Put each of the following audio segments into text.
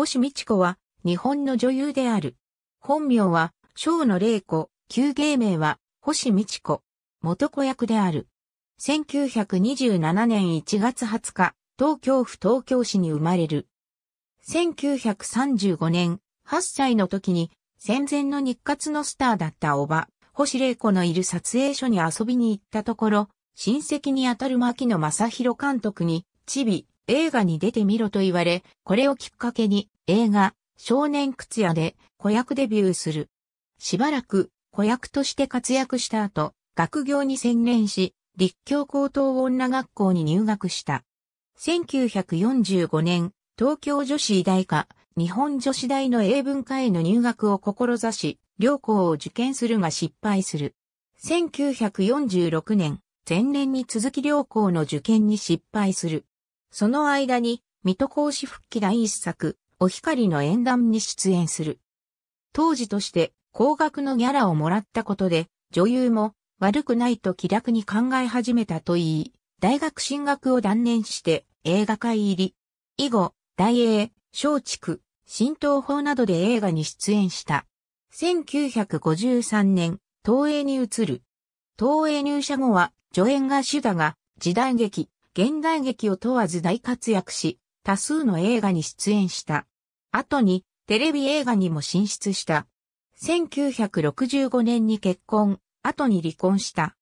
星美智子は、日本の女優である。本名は、章野玲子、旧芸名は、星美智子、元子役である。1927年1月20日、東京府東京市に生まれる。1935年、8歳の時に、戦前の日活のスターだったおば、星玲子のいる撮影所に遊びに行ったところ、親戚にあたる牧野正宏監督に、チビ、映画に出てみろと言われ、これをきっかけに映画、少年靴屋で子役デビューする。しばらく子役として活躍した後、学業に専念し、立教高等女学校に入学した。1945年、東京女子医大科、日本女子大の英文科への入学を志し、両校を受験するが失敗する。1946年、前年に続き両校の受験に失敗する。その間に、水戸公子復帰第一作、お光の演談に出演する。当時として、高額のギャラをもらったことで、女優も悪くないと気楽に考え始めたといい、大学進学を断念して映画界入り。以後、大英、松竹、新東宝などで映画に出演した。1953年、東映に移る。東映入社後は助演が主だが、時代劇、現代劇を問わず大活躍し、多数の映画に出演した。後に、テレビ映画にも進出した。1965年に結婚、後に離婚した。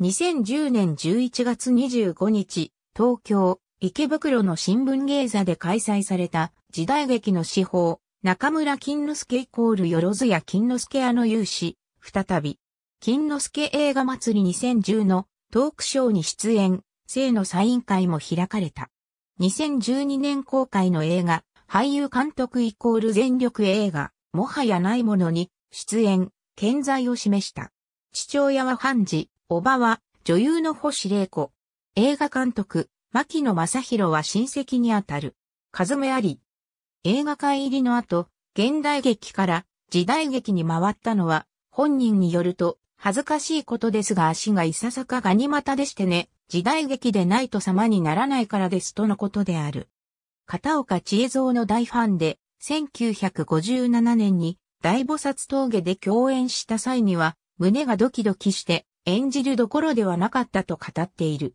2010年11月25日、東京、池袋の新聞芸座で開催された時代劇の司法、中村金之助イコールよろずや金之助屋の勇士、再び、金之助映画祭り2010のトークショーに出演、性のサイン会も開かれた。2012年公開の映画、俳優監督イコール全力映画、もはやないものに、出演、健在を示した。父親はンジ、おばは、女優の星玲子。映画監督、牧野正宏は親戚にあたる。カ目あり。映画界入りの後、現代劇から時代劇に回ったのは、本人によると、恥ずかしいことですが足がいささかガニ股でしてね、時代劇でないと様にならないからですとのことである。片岡千恵蔵の大ファンで、1957年に大菩薩峠で共演した際には、胸がドキドキして演じるどころではなかったと語っている。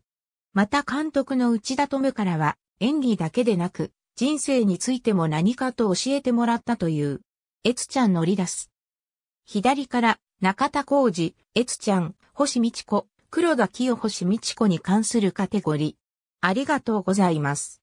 また監督の内田富からは、演技だけでなく、人生についても何かと教えてもらったという、えつちゃん乗り出す。左から、中田浩二、えつちゃん、星道子、黒田清星美智子に関するカテゴリー。ありがとうございます。